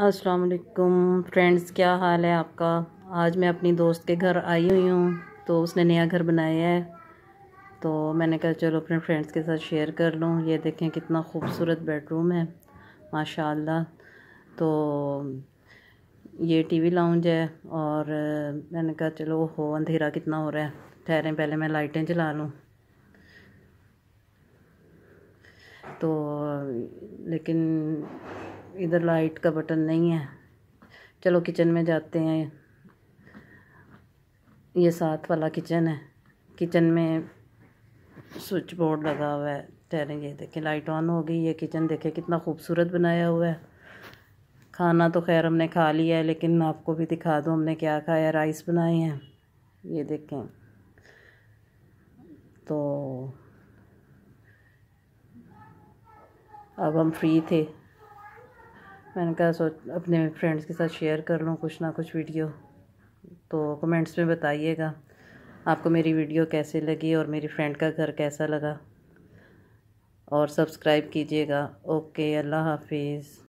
अस्सलाम वालेकुम फ्रेंड्स क्या हाल है आपका आज मैं अपनी दोस्त के घर आई हुई हूँ तो उसने नया घर बनाया है तो मैंने कहा चलो अपने फ्रेंड्स के साथ शेयर कर लूँ ये देखें कितना खूबसूरत बेडरूम है माशा तो ये टीवी लाउंज है और मैंने कहा चलो हो अंधेरा कितना हो रहा है ठहरें पहले मैं लाइटें जला लूँ तो लेकिन इधर लाइट का बटन नहीं है चलो किचन में जाते हैं ये साथ वाला किचन है किचन में स्विच बोर्ड लगा हुआ है चले ये देखें लाइट ऑन हो गई ये किचन देखें कितना खूबसूरत बनाया हुआ है खाना तो खैर हमने खा लिया है लेकिन आपको भी दिखा दूँ हमने क्या खाया राइस बनाए हैं ये देखें तो अब हम फ्री थे मैंने कहा सोच अपने फ्रेंड्स के साथ शेयर कर लूँ कुछ ना कुछ वीडियो तो कमेंट्स में बताइएगा आपको मेरी वीडियो कैसे लगी और मेरी फ्रेंड का घर कैसा लगा और सब्सक्राइब कीजिएगा ओके अल्लाह हाफिज़